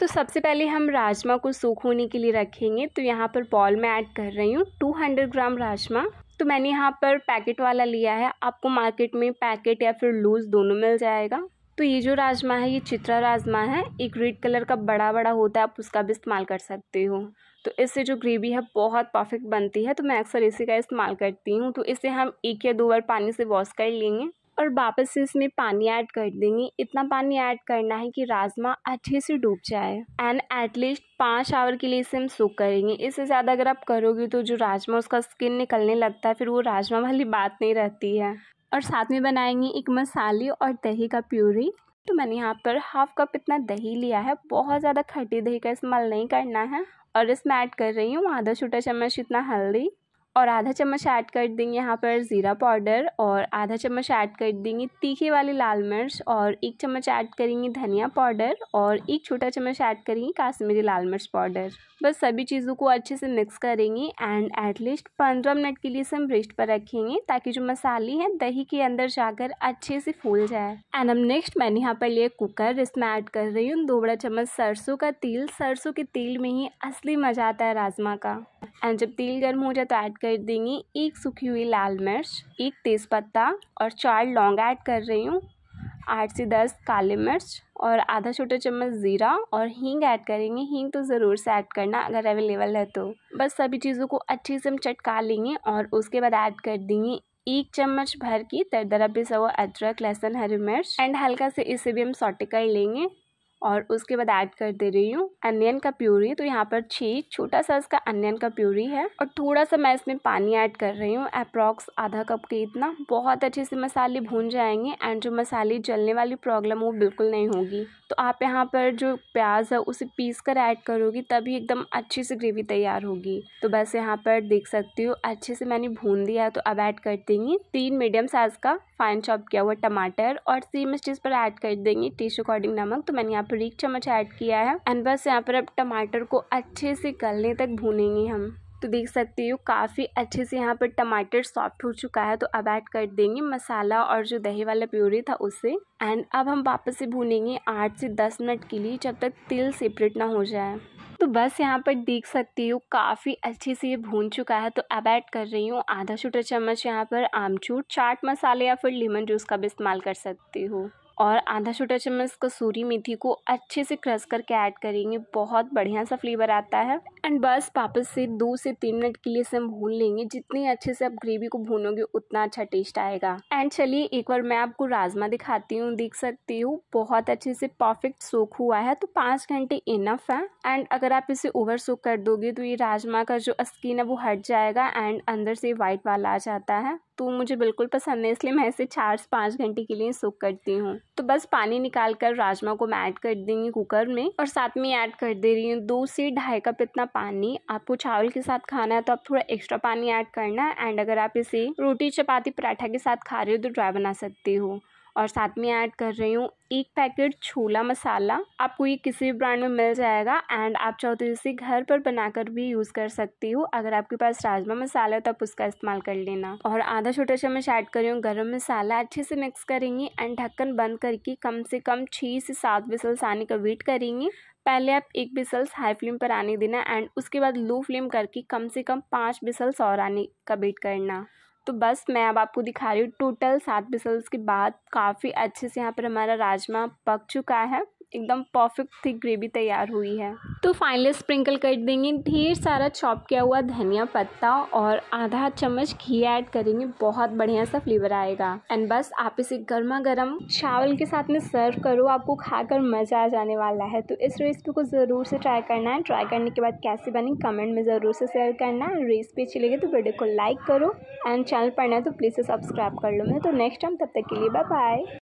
तो सबसे पहले हम राजमा को सूख होने के लिए रखेंगे तो यहाँ पर बॉल में ऐड कर रही हूँ 200 ग्राम राजमा तो मैंने यहाँ पर पैकेट वाला लिया है आपको मार्केट में पैकेट या फिर लूज दोनों मिल जाएगा तो ये जो राजमा है ये चित्रा राजमा है एक रेड कलर का बड़ा बड़ा होता है आप उसका भी इस्तेमाल कर सकते हो तो इससे जो ग्रेवी है बहुत परफेक्ट बनती है तो मैं अक्सर इसी का इस्तेमाल करती हूँ तो इसे हम एक या दो बार पानी से वॉश कर लेंगे और वापस से इसमें पानी ऐड कर देंगे इतना पानी ऐड करना है कि राजमा अच्छे से डूब जाए एंड एटलीस्ट पाँच आवर के लिए इसे हम सूख करेंगे इससे ज़्यादा अगर आप करोगे तो जो राजमा उसका स्किन निकलने लगता है फिर वो राजमा वाली बात नहीं रहती है और साथ में बनाएंगे एक मसाले और दही का प्यूरी तो मैंने यहाँ पर हाफ कप इतना दही लिया है बहुत ज़्यादा खट्टी दही का इस्तेमाल नहीं करना है और इसमें ऐड कर रही हूँ आधा छोटा चम्मच इतना हल्दी और आधा चम्मच ऐड कर देंगे यहाँ पर ज़ीरा पाउडर और आधा चम्मच ऐड कर देंगे तीखे वाली लाल मिर्च और एक चम्मच ऐड करेंगे धनिया पाउडर और एक छोटा चम्मच ऐड करेंगे काश्मीरी लाल मिर्च पाउडर बस सभी चीज़ों को अच्छे से मिक्स करेंगे एंड एटलीस्ट पंद्रह मिनट के लिए इसे हम रेस्ट पर रखेंगे ताकि जो मसाले हैं दही के अंदर जाकर अच्छे से फूल जाए एंड हम नेक्स्ट मैंने यहाँ पर लिए कुकर इसमें ऐड कर रही हूँ दो बड़ा चम्मच सरसों का तेल सरसों के तेल में ही असली मजा आता है राजमा का एंड जब तेल गर्म हो जाए तो ऐड कर कर देंगे एक सूखी हुई लाल मिर्च एक तेज़पत्ता और चार लौंग ऐड कर रही हूँ आठ से दस काले मिर्च और आधा छोटा चम्मच ज़ीरा और हींग ऐड करेंगे हींग तो ज़रूर से ऐड करना अगर अवेलेबल है तो बस सभी चीज़ों को अच्छे से हम चटका लेंगे और उसके बाद ऐड कर देंगे एक चम्मच भर की तरदरा पिसा हुआ अदरक लहसुन हरी मिर्च एंड हल्का से इसे भी हम सॉटे कर लेंगे और उसके बाद ऐड कर दे रही हूँ अनियन का प्यूरी तो यहाँ पर छी छोटा सा इसका अनियन का प्यूरी है और थोड़ा सा मैं इसमें पानी ऐड कर रही हूँ अप्रॉक्स आधा कप के इतना बहुत अच्छे से मसाले भून जाएंगे एंड जो मसाले जलने वाली प्रॉब्लम वो बिल्कुल नहीं होगी तो आप यहाँ पर जो प्याज है उसे पीस कर ऐड करोगी तभी एकदम अच्छी से ग्रेवी तैयार होगी तो बस यहाँ पर देख सकती हूँ अच्छे से मैंने भून दिया है तो अब ऐड कर देंगी तीन मीडियम साइज़ का फाइन चॉप किया हुआ टमाटर और सेम स्टेज पर ऐड कर देंगे टेस्ट अकॉर्डिंग नमक तो मैंने यहाँ पर एक चम्मच ऐड किया है एंड बस यहाँ पर अब टमाटर को अच्छे से गलने तक भूनेंगे हम तो देख सकते हो काफ़ी अच्छे से यहाँ पर टमाटर सॉफ्ट हो चुका है तो अब ऐड कर देंगे मसाला और जो दही वाला प्योरी था उसे एंड अब हम वापस से भूनेंगे आठ से दस मिनट के लिए जब तक तिल सेपरेट ना हो जाए तो बस यहाँ पर देख सकती हूँ काफ़ी अच्छे से ये भून चुका है तो अब ऐड कर रही हूँ आधा छोटा चम्मच यहाँ पर आमचूर चाट मसाले या फिर लेमन जूस का भी इस्तेमाल कर सकती हूँ और आधा छोटा चम्मच कसूरी मेथी को अच्छे से क्रश करके ऐड करेंगे बहुत बढ़िया सा फ्लेवर आता है एंड बस वापस से दो से तीन मिनट के लिए इसे हम भून लेंगे जितने अच्छे से आप ग्रेवी को भूनोगे उतना अच्छा टेस्ट आएगा एंड चलिए एक बार मैं आपको राजमा दिखाती हूँ देख सकती हूँ बहुत अच्छे से परफेक्ट सोख हुआ है तो पाँच घंटे इनफ है एंड अगर आप इसे ओवर सोख कर दोगे तो ये राजमा का जो स्किन है वो हट जाएगा एंड अंदर से व्हाइट वाला आ जाता है तो मुझे बिल्कुल पसंद है इसलिए मैं इसे चार से पाँच घंटे के लिए सुख करती हूँ तो बस पानी निकाल कर राजमा को मैं ऐड कर देंगी कुकर में और साथ में ऐड कर दे रही हूँ दो से ढाई कप इतना पानी आपको चावल के साथ खाना है तो आप थोड़ा एक्स्ट्रा पानी ऐड करना एंड अगर आप इसे रोटी चपाती पराठा के साथ खा रहे हो तो ड्राई बना सकती हो और साथ में ऐड कर रही हूँ एक पैकेट छोला मसाला आपको ये किसी भी ब्रांड में मिल जाएगा एंड आप चाहो तो इसे घर पर बनाकर भी यूज़ कर सकती हो अगर आपके पास राजमा मसाला हो तो आप उसका इस्तेमाल कर लेना और आधा छोटा चम्मच ऐड कर रही हूँ गर्म मसाला अच्छे से मिक्स करेंगे एंड ढक्कन बंद करके कम से कम छः से सात बिसल्स आने का वेट करेंगे पहले आप एक बिसल्स हाई फ्लेम पर आने देना एंड उसके बाद लो फ्लेम करके कम से कम पाँच बिसल्स और आने का वेट करना तो बस मैं अब आपको दिखा रही हूँ टोटल सात बिसल्स के बाद काफ़ी अच्छे से यहाँ पर हमारा राजमा पक चुका है एकदम परफेक्ट थी ग्रेवी तैयार हुई है तो फाइनली स्प्रिंकल कर देंगे ढेर सारा चॉप किया हुआ धनिया पत्ता और आधा चम्मच घी ऐड करेंगे बहुत बढ़िया सा फ्लेवर आएगा एंड बस आप इसे गर्मा गर्म चावल के साथ में सर्व करो आपको खाकर मज़ा आ जाने वाला है तो इस रेसिपी को ज़रूर से ट्राई करना है ट्राई करने के बाद कैसे बनी कमेंट में ज़रूर से शेयर करना है रेसिपी अच्छी लगे तो वीडियो को लाइक करो एंड चैनल पर ना तो प्लीज़ सब्सक्राइब कर लो मैं तो नेक्स्ट टाइम तब तक के लिए बाय बाय